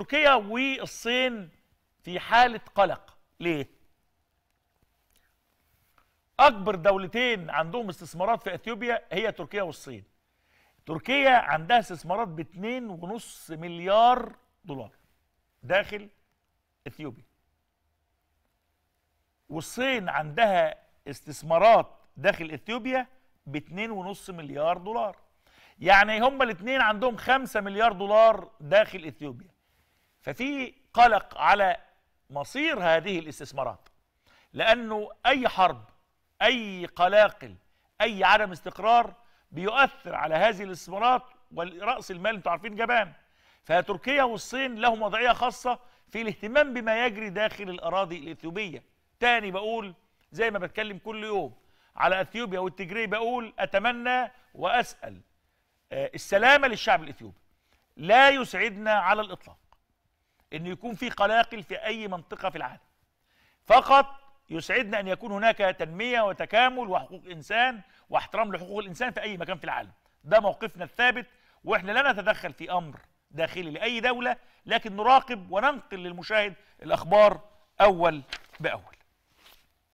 تركيا والصين في حالة قلق ليه؟ أكبر دولتين عندهم استثمارات في أثيوبيا هي تركيا والصين تركيا عندها استثمارات ب 2.5 مليار دولار داخل أثيوبيا والصين عندها استثمارات داخل أثيوبيا ب 2.5 مليار دولار يعني هما الاثنين عندهم 5 مليار دولار داخل أثيوبيا ففي قلق على مصير هذه الاستثمارات لأنه أي حرب أي قلاقل أي عدم استقرار بيؤثر على هذه الاستثمارات ورأس المال انتوا عارفين جبان فتركيا والصين لهم وضعية خاصة في الاهتمام بما يجري داخل الأراضي الإثيوبية تاني بقول زي ما بتكلم كل يوم على أثيوبيا والتجري بقول أتمنى وأسأل آه، السلامة للشعب الإثيوبي لا يسعدنا على الإطلاق انه يكون في قلاقل في أي منطقة في العالم فقط يسعدنا أن يكون هناك تنمية وتكامل وحقوق إنسان واحترام لحقوق الإنسان في أي مكان في العالم ده موقفنا الثابت وإحنا لا نتدخل في أمر داخلي لأي دولة لكن نراقب وننقل للمشاهد الأخبار أول بأول